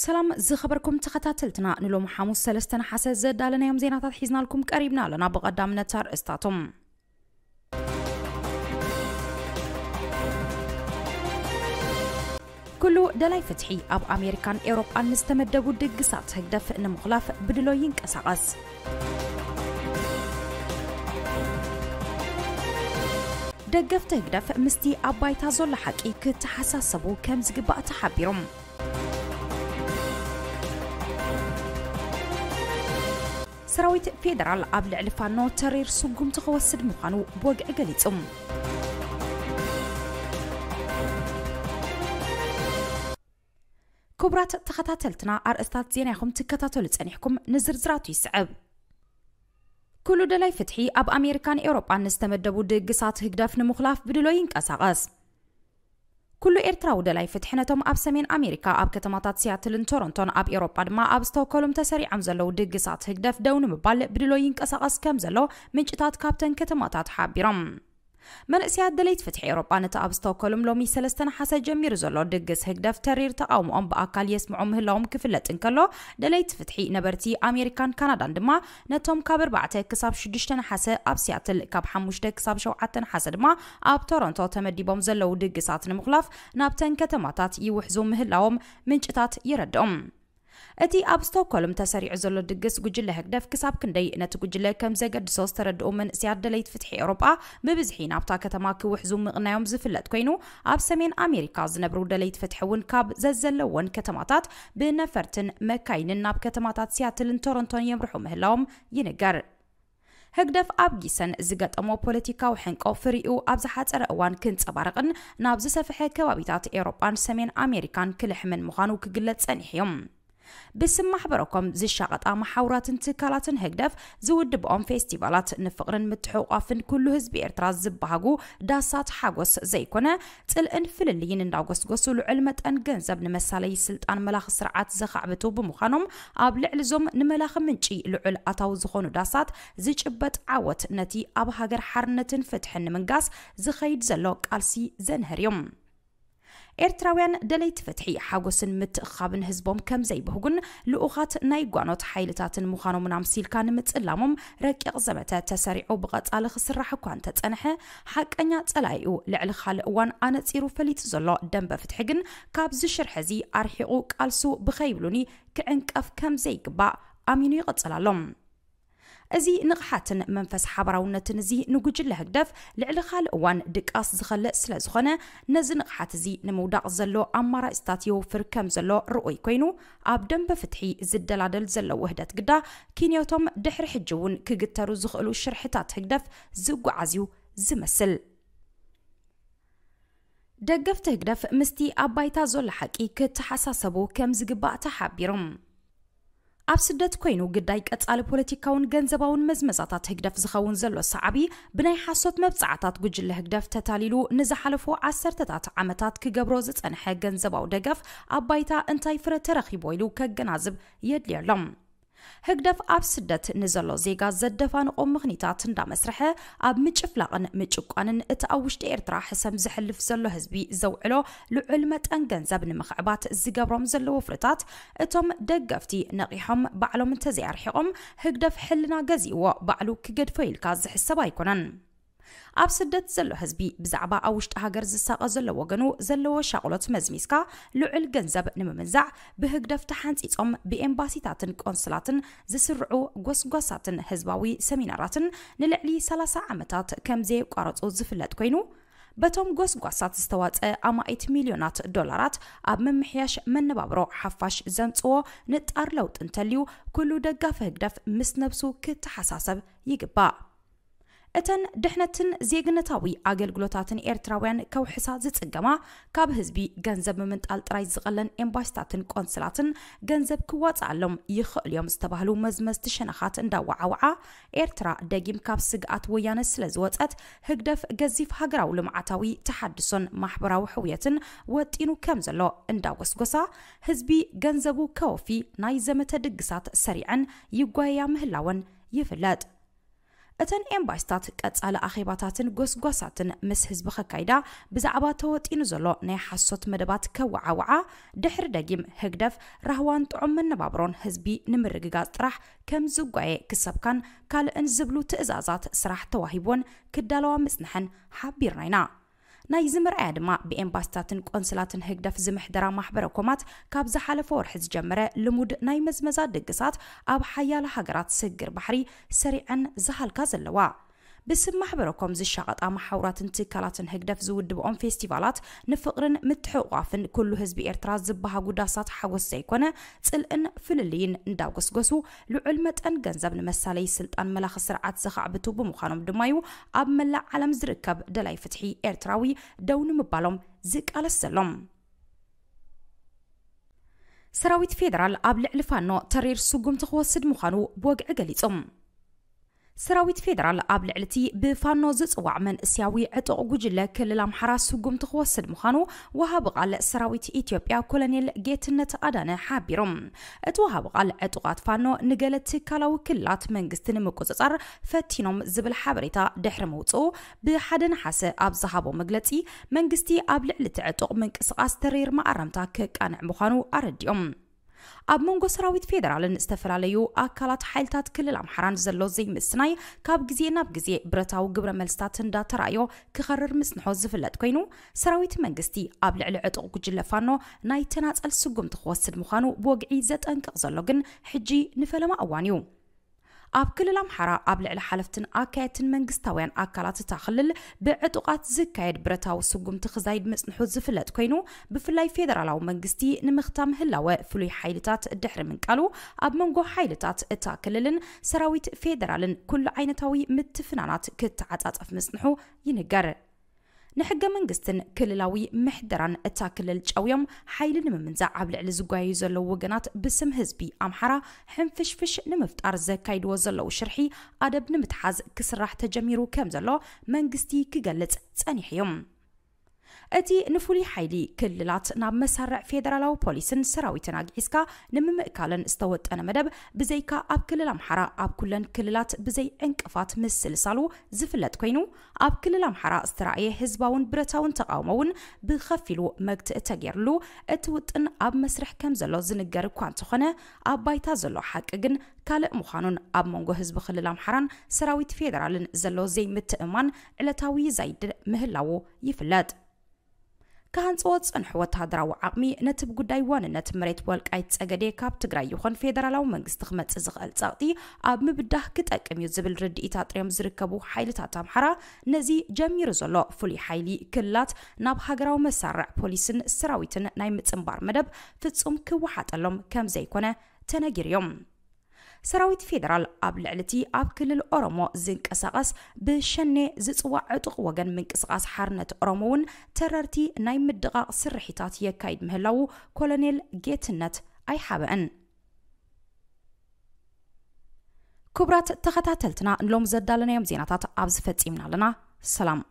سلام زي خبركم تخاتلتنا نلوم حاموس سلستنا حساس زاد لنا يوم زيناتات حيزنا لكم قريبنا لنا بقدام نتار استاتم كل دلاي فتحي أب أمريكان إيروبان نستمدقوا دقسات هدف نمخلاف بدلو ينكسغس ደገፍቲ ህግደፍ ምስቲ ኣብ ባይታ ዘሎ ሓቂ ክትሓሳሰቡ ከም ዝግባእ ተሓቢሮም سرويت فيدرال قبل علفانو ترير سوقم تغوصد مخانو بوغ اقاليتم كبرات تخطاتلتنا ارستات زينيخم تكتاتو لتانيحكم نزر زراتو يسعب كل دلاي فتحي اب امريكان ايروبا نستمدبو دقسات هكداف نمخلاف بدلو ينكاساقاس ኩሉ ኤርትራዊ ደላይ ፍትሕነቶም ኣብ ሰሜን ኣሜሪካ ኣብ ከተማታት ሲያትልን ቶሮንቶን ኣብ ኤሮጳ ድማ ኣብ ስቶኮልም ተሰሪዖም ዘለዉ ድግሳት ህግደፍ ደው ንምባል ብድሎ ይንቀሳቐስ ከም ዘሎ ምንጭታት ካብተን ከተማታት ሓቢሮም መንእስያት ድሌት ፍትሒ ኤሮጳ ነቲ ኣብ ዝተወከሉ ሎሚ 3 ናሓሰ ጀሚሩ ዘሎ ድግስ ህግደፍ ተሪር ተቃውሞኦም ብኣካል የስምዑ ምህላዎም ክፍለጥ እንከሎ ድሌት ፍትሒ ነበርቲ ኣሜሪካን ካናዳን ድማ ነቶም ካብ 4 ክሳብ 6 ናሓሰ ኣብ ሲያትል ካብ 5 ክሳብ 7 ናሓሰ ድማ ኣብ ቶሮንቶ ተመዲቦም ዘለው ድግሳት ንምኽላፍ ናብተን ከተማታት ይውሕዙ ምህላዎም ምንጭታት ይረድኦም እቲ ኣብ ስቶክሆልም ተሰሪዑ ዘሎ ድግስ ጉጅለ ህግደፍ ክሳብ ክንደይ ነቲ ጉጅለ ከም ዘገድሶ ዝተረድኦምን ስያደለይት ፍትሒ ኤውሮጳ ብብዝሒ ናብታ ከተማ ክውሕዙ ምቕናዮም ዝፍለጥ ኮይኑ ኣብ ሰሜን ኣሜሪካ ዝነብሩ ደለይት ፍትሒ እውን ካብ ዘዘለዎን ከተማታት ብነፈርትን መካይንን ናብ ከተማታት ሲያትልን ቶሮንቶን የምርሑ ምህላዎም ይንገር ህግደፍ ኣብ ጊሰን ዝገጠሞ ፖለቲካዊ ሕንቆ ፍሪኡ ኣብ ዝሓፀረ እዋን ክንፀባረቕን ናብ ዝሰፍሐ ከባቢታት ኤውሮጳን ሰሜን ኣሜሪካን ክልሕምን ምዃኑ ክግለጽ ጸኒሕ እዮም بسمح بركم زي شاقط آما حاورات انتكالات هكدف زي ودب اوم فيستيبالات نفقر متحوقا فن كلو هزبي ارتراز زباقو داسات حاقوس زي كنا تل انفل اللين انداقوس قوسو لعلمت ان جنزب نمسالي سلطان ملاخ سرعات زخع بتو بمخانوم اب لعلزوم نملاخ منشي لعل اتاو زخونو داسات زي شبت عوت نتي اب هاجر حرنة فتحن منقاس زخيد زلوك السي زنهريوم. ኤርትራውያን ደለይቲ ፍትሒ ሓጎስን ምትእኻብን ህዝቦም ከም ዘይብህጉን ልኡኻት ናይ ጓኖት ሓይልታትን ምዃኖምን ኣምሲልካ ንምፅላሞም ረቂቕ ዘመተ ተሰሪዑ ብቐጻሊ ክስራሕ እኳ እንተጸንሐ ሓቀኛ ጸላይኡ ልዕሊ ካልእ እዋን ኣነጺሩ ፈሊጡ ዘሎ ደንበ ፍትሒ ግን ካብዚ ሽርሕዚ ኣርሒቑ ቃልሱ ብኸይብሉኒ ክዕንቀፍ ከም ዘይግባእ ኣሚኑ ይቕጽል ኣሎም ازي نغحاتن منفس حبراونتن زي نجل هدف لعلخال وان دقاس زخل سلا زخنه نز نغحات زي نمودق زلو امر استاتيو فركم زلو رؤي كوينو اب دنب فتحي زدلادل زلو وحدات قدا كينيوتوم دحر حجون كغترو زخلو شرحتات هدف زغ عزيو زمسل ደገፍቲ ህግደፍ ምስቲ ኣብ ባይታ ዘሎ ሓቂ ክተሓሳሰቡ ከም ዝግባእ ተሓቢሮም ኣብ ስደት ኮይኑ ግዳይ ቀጻሊ ፖለቲካውን ገንዘባውን መዝመዛታት ህግደፍ ዝኸውን ዘሎ ሰዓቢ ብናይ ሓሶት መብፃዕታት ጉጅለ ህግደፍ ተታሊሉ ንዝሓለፎ ዓሰርተታት ዓመታት ክገብሮ ዝፀንሐ ገንዘባዊ ደገፍ ኣብ ባይታ እንታይ ፍረ ተረኺቦ ኢሉ ከገናዝብ የድልየሎም هكذا أب سدت نزل زيجا زدفان أو مغنيتات دا مسرحة أب متشفلقن متشقانن اتأوشت إيرترا حسم زحلف زلو هزبي زوعلو لعلمة أنجن زبن مخعبات زجبرم زلو وفرطات اتم دقفتي نقيحم بعلو من تزيار حقم حلنا قزيو وبعلو كجد فيل حسابايكونن ኣብ ስደት ዘሎ ህዝቢ ብዛዕባ ኣብ ውሽጢ ሃገር ዝሳቀ ዘሎ ወገኑ ዘለዎ ሻቅሎት መዝሚስካ ልዑል ገንዘብ ንምምዛዕ ብህግደፍቲ ሓንፂፆም ብኤምባሲታትን ቆንስላትን ዝስርዑ ጎስጓሳትን ህዝባዊ ሰሚናራትን ንልዕሊ 30 ዓመታት ከም ዘየቋረፁ ዝፍለጥ ኮይኑ በቶም ጎስጓሳት ዝተዋፀ ኣማኢት ሚልዮናት ዶላራት ኣብ መምሕያሽ መነባብሮ ሓፋሽ ዘንፅዎ ንጣር ለውጢ እንተልዩ ኩሉ ደጋፊ ህግደፍ ምስ ነብሱ ክተሓሳሰብ ይግባእ እተን ድሕነትን ዜግነታዊ ኣገልግሎታትን ኤርትራውያን ከውሕሳ ዝፅገማ ካብ ህዝቢ ገንዘብ ምምንጣል ጥራይ ዝቐለን ኤምባሲታትን ቆንስላትን ገንዘብ ክዋፅኣሎም ይኽእል እዮም ዝተባህሉ መዝመዝቲ ሸነኻት እንዳዋዓውዓ ኤርትራ ደጊም ካብ ስግኣት ወያነ ስለ ዝወፀት ህግደፍ ገዚፍ ሃገራዊ ልምዓታዊ ተሓድሶን ማሕበራዊ ሕውየትን ወጢኑ ከም ዘሎ እንዳወስጎሳ ህዝቢ ገንዘቡ ከወፊ ናይ ዘመተ ድግሳት ሰሪዕን ይጓያ ምህላወን ይፍለጥ اتن امبايستات قصال اخيباتاتن غوسغوساتن مس حزب خكايدا بزعبا توطين زلو ناي حسوت مدبات كوعوعا دحر دجيم هغدف رهوان طعم نبابرون حزبي نمرغغا طرح كم زغاي كسبكان كالان زبلو تئزازات سراح تواهيبون كدالوا مسنحن حبيرناينا ናይ ዝምርአያ ድማ ብኤምባሲታትን ቆንስላትን ህግደፍ ዝምሕደራ ማሕበረ ኮማት ካብ ዝሓለፈ ወርሒ ዝጀመረ ልሙድ ናይ መዝመዛ ድግሳት ኣብ ሓያሎ ሃገራት ስግር ባሕሪ ሰሪዐን ዝሃልካ ዘለዋ بسم محبركم زي الشغط أما حورات انتكالات هقدف زود بقوم فيستيفالات نفقرن متحوقافن كل هزب إرتراز زبها قداسات حوص سيكونا تسلقن فللين نداوقس قسو لعلمة أن جنزبن مسالي سلطان ملاخ سرعات زخع بتوب مخانم دمايو أب ملا علم زركب دلاي فتحي إرتراوي دون مبالوم زك على السلام سراويت فيدرال ኣብ ልዕሊ ፋኖ سوقم تخوصد مخانو ምዃኑ ብወግዒ سراويت فيدرال أب لعلتي بفانو زيزوع من إسياوي عطق جلة كلل أمحرا سوقم تخوص المخانو وهابغال سراويت إثيوبيا كولانيل جيتنت أدانة حابيروم إتو هابغال عطقات فانو نقلت كالاو كلات من قستن مكوزتار فتينوم زبل حابريتا دحر موتو بحادن حاسة أب زهابو مقلتي من قستي أب لعلتي عطق من كسغاس ترير ما أرامتا كان مخانو أرديوم ኣብ መንጎ ሰራዊት ፌደራልን ዝተፈላለዩ ኣካላት ሓይልታት ክልል ኣምሓራን ዘሎ ዘይምስናይ ካብ ግዜ ናብ ግዜ ብረታዊ ግብረ መልስታት እንዳተራእዮ ክኸርር ምስንሖ ዝፍለጥ ኮይኑ ሰራዊት መንግስቲ ኣብ ልዕሊ ዕጡቕ ጉጅለ ፋኖ ናይ ተናፀል ስጉምቲ ክወስድ ምዃኑ ብወግዒ ዘጠንቅቕ ዘሎ ግን ሕጂ ንፈለማ እዋን እዩ ኣብ ክልል ኣምሓራ ኣብ ልዕሊ ሓለፍትን ኣካየድትን መንግስታውያን ኣካላት እታ ክልል ብዕጡቃት ዝካየድ ብረታዊ ስጉምቲ ክዛይድ መፅንሑ ዝፍለጥ ኮይኑ ብፍላይ ፌደራላዊ መንግስቲ ንምኽታም ህላወ ፍሉይ ሓይልታት ድሕሪ ምንቃሉ ኣብ መንጎ ሓይልታት እታ ክልልን ሰራዊት ፌደራልን ኩሉ ዓይነታዊ ምትፍናናት ክትዓፃፀፍ ምፅንሑ ይንገር نحق منقستن كللاوي محدران اتاكل الجاويوم حيلن ممنزا عبل على زقايو وقنات بسم هزبي امحرا حم فش نمفتار زكايد وزلو شرحي ادب نمتحاز كسر راح تجميرو كامزلو منقستي كقلت حيوم እቲ ንፍሉይ ሓይሊ ክልላት ናብ መሰርዕ ፌደራላዊ ፖሊስን ሰራዊትን ኣግዒዝካ ንምምእካልን ዝተወጠነ መደብ ብዘይካ ኣብ ክልል ኣምሓራ ኣብ ኩለን ክልላት ብዘይ ዕንቅፋት ምስልሳሉ ዝፍለጥ ኮይኑ ኣብ ክልል ኣምሓራ ዝተረእየ ህዝባውን ብረታውን ተቃውሞ እውን ብኸፊሉ መግትእ ተገይርሉ እቲ ውጥን ኣብ መስርሕ ከም ዘሎ ዝንገር እኳ እንተኾነ ኣብ ባይታ ዘሎ ሓቂ ግን ካልእ ምዃኑን ኣብ መንጎ ህዝቢ ክልል ኣምሓራን ሰራዊት ፌደራልን ዘሎ ዘይምትእማን ዕለታዊ ዘይድእ ምህላው ይፍለጥ كهانسو تصنح وتهدرو عقمي نتب قداي وان نت مريت والك ايت ساقدي كاب تقرأي يخون فيدرالاو منقستخمت زغال تاقتي آب مبده كتاكم يزبل رد إتات ريم زركبو حيل تاتام حرا نزي جمير زلو فولي حيلي كلات ناب حقراو مسارع بوليسن سراويتن نايمت انبار مدب فتسوم كوحات اللوم كم زيكونا تناجر يوم ሰራዊት ፌደራል ኣብ ልዕሊ ኣብ ክልል ኦሮሞ ዝንቀሳቐስ ብሸኔ ዝፅዋዕ ዕጡቕ ወገን ምንቅስቓስ ሓርነት ኦሮሞ እውን ተረርቲ ናይ ምድቓቕ ስርሒታት የካይድ ምህላው ኮሎኔል ጌትነት ኣይሓበአን ክቡራት ተኸታተልትና ንሎም ዘዳለናዮም ዜናታት ኣብ ዝፈፂምና ኣለና ሰላም